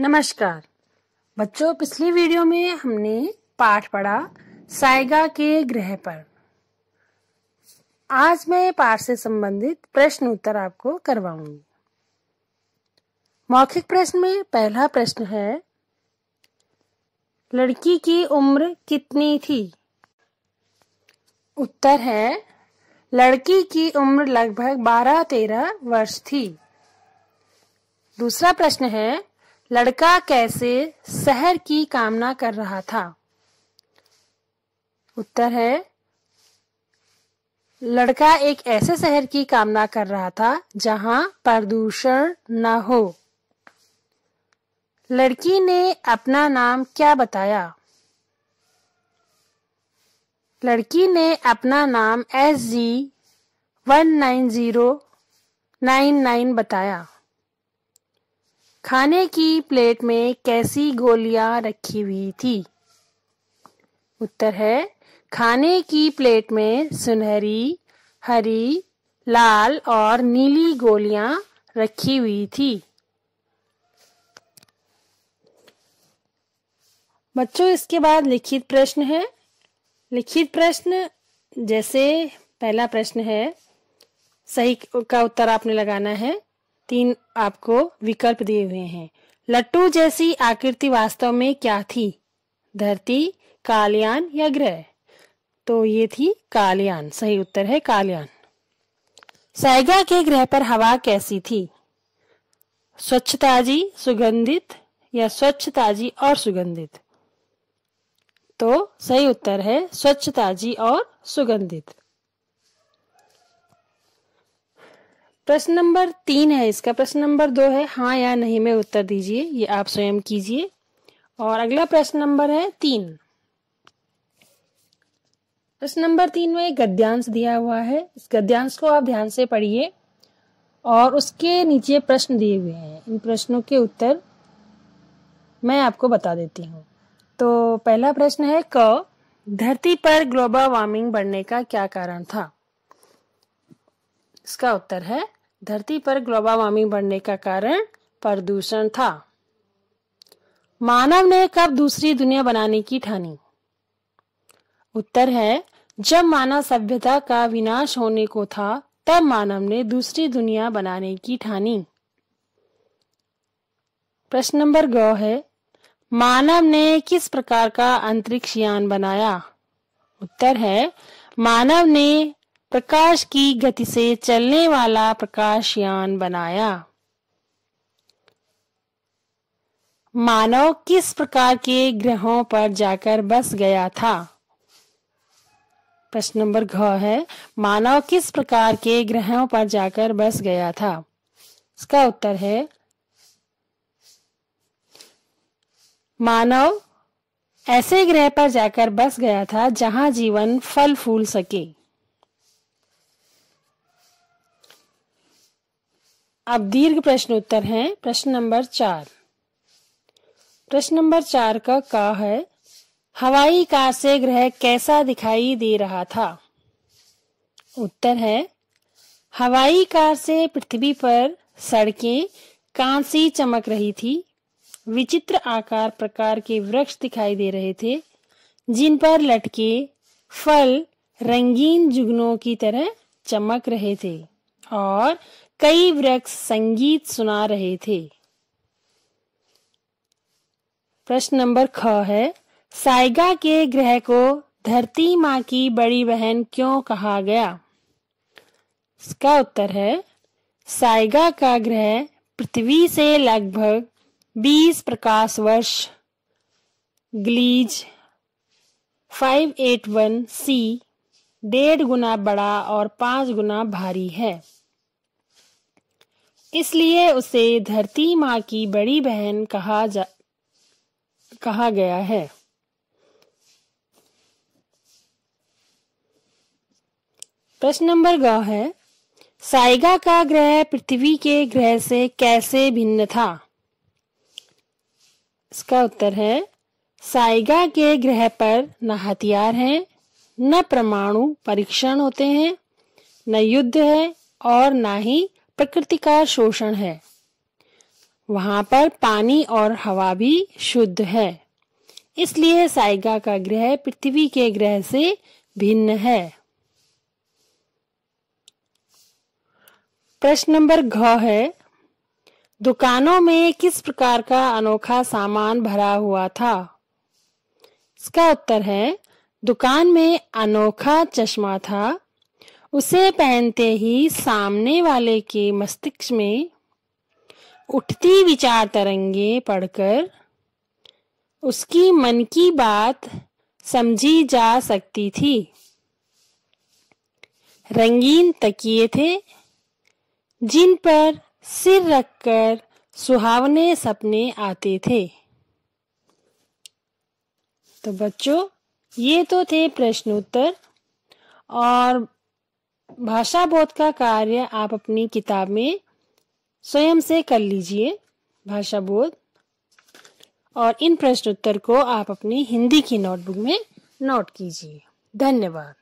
नमस्कार बच्चों पिछली वीडियो में हमने पाठ पढ़ा साइगा के ग्रह पर आज मैं पाठ से संबंधित प्रश्न उत्तर आपको करवाऊंगी मौखिक प्रश्न में पहला प्रश्न है लड़की की उम्र कितनी थी उत्तर है लड़की की उम्र लगभग 12-13 वर्ष थी दूसरा प्रश्न है लड़का कैसे शहर की कामना कर रहा था उत्तर है लड़का एक ऐसे शहर की कामना कर रहा था जहां प्रदूषण न हो लड़की ने अपना नाम क्या बताया लड़की ने अपना नाम S G one nine zero nine nine बताया खाने की प्लेट में कैसी गोलियां रखी हुई थी उत्तर है खाने की प्लेट में सुनहरी हरी लाल और नीली गोलियां रखी हुई थी बच्चों इसके बाद लिखित प्रश्न है लिखित प्रश्न जैसे पहला प्रश्न है सही का उत्तर आपने लगाना है तीन आपको विकल्प दिए हुए हैं लट्टू जैसी आकृति वास्तव में क्या थी धरती कालयान या ग्रह तो ये थी कालयान सही उत्तर है कालयान सैगा के ग्रह पर हवा कैसी थी स्वच्छ ताजी सुगंधित या स्वच्छ ताजी और सुगंधित तो सही उत्तर है स्वच्छ ताजी और सुगंधित प्रश्न नंबर तीन है इसका प्रश्न नंबर दो है हाँ या नहीं में उत्तर दीजिए ये आप स्वयं कीजिए और अगला प्रश्न नंबर है तीन प्रश्न नंबर तीन में एक गद्यांश दिया हुआ है इस गद्यांश को आप ध्यान से पढ़िए और उसके नीचे प्रश्न दिए हुए हैं इन प्रश्नों के उत्तर मैं आपको बता देती हूँ तो पहला प्रश्न है क धरती पर ग्लोबल वार्मिंग बढ़ने का क्या कारण था इसका उत्तर है धरती पर ग्लोबल वार्मिंग बढ़ने का कारण प्रदूषण था मानव ने कब दूसरी दुनिया बनाने की ठानी उत्तर है जब मानव सभ्यता का विनाश होने को था तब मानव ने दूसरी दुनिया बनाने की ठानी प्रश्न नंबर गौ है मानव ने किस प्रकार का अंतरिक्ष यान बनाया उत्तर है मानव ने प्रकाश की गति से चलने वाला प्रकाशयान बनाया मानव किस प्रकार के ग्रहों पर जाकर बस गया था प्रश्न नंबर घ है मानव किस प्रकार के ग्रहों पर जाकर बस गया था इसका उत्तर है मानव ऐसे ग्रह पर जाकर बस गया था जहां जीवन फल फूल सके अब दीर्घ प्रश्न उत्तर है प्रश्न नंबर चार प्रश्न नंबर चार का का है हवाई कार से ग्रह कैसा दिखाई दे रहा था उत्तर है हवाई कार से पृथ्वी पर सड़कें कांसी चमक रही थी विचित्र आकार प्रकार के वृक्ष दिखाई दे रहे थे जिन पर लटके फल रंगीन जुगनों की तरह चमक रहे थे और कई वृक्ष संगीत सुना रहे थे प्रश्न नंबर ख है साइगा के ग्रह को धरती माँ की बड़ी बहन क्यों कहा गया इसका उत्तर है साइगा का ग्रह पृथ्वी से लगभग 20 प्रकाश वर्ष ग्लीज 581 सी डेढ़ गुना बड़ा और पांच गुना भारी है इसलिए उसे धरती माँ की बड़ी बहन कहा जा कहा गया है प्रश्न नंबर ग है साइगा का ग्रह पृथ्वी के ग्रह से कैसे भिन्न था इसका उत्तर है साइगा के ग्रह पर न हथियार हैं न परमाणु परीक्षण होते हैं न युद्ध है और ना ही प्रकृति का शोषण है वहां पर पानी और हवा भी शुद्ध है इसलिए साइगा का ग्रह पृथ्वी के ग्रह से भिन्न है प्रश्न नंबर घ है दुकानों में किस प्रकार का अनोखा सामान भरा हुआ था इसका उत्तर है दुकान में अनोखा चश्मा था उसे पहनते ही सामने वाले के मस्तिष्क में उठती विचार तरंगे पढ़कर उसकी मन की बात समझी जा सकती थी रंगीन तकिए थे जिन पर सिर रखकर सुहावने सपने आते थे तो बच्चों ये तो थे प्रश्नोत्तर और भाषा बोध का कार्य आप अपनी किताब में स्वयं से कर लीजिए भाषा बोध और इन प्रश्नोत्तर को आप अपनी हिंदी की नोटबुक में नोट कीजिए धन्यवाद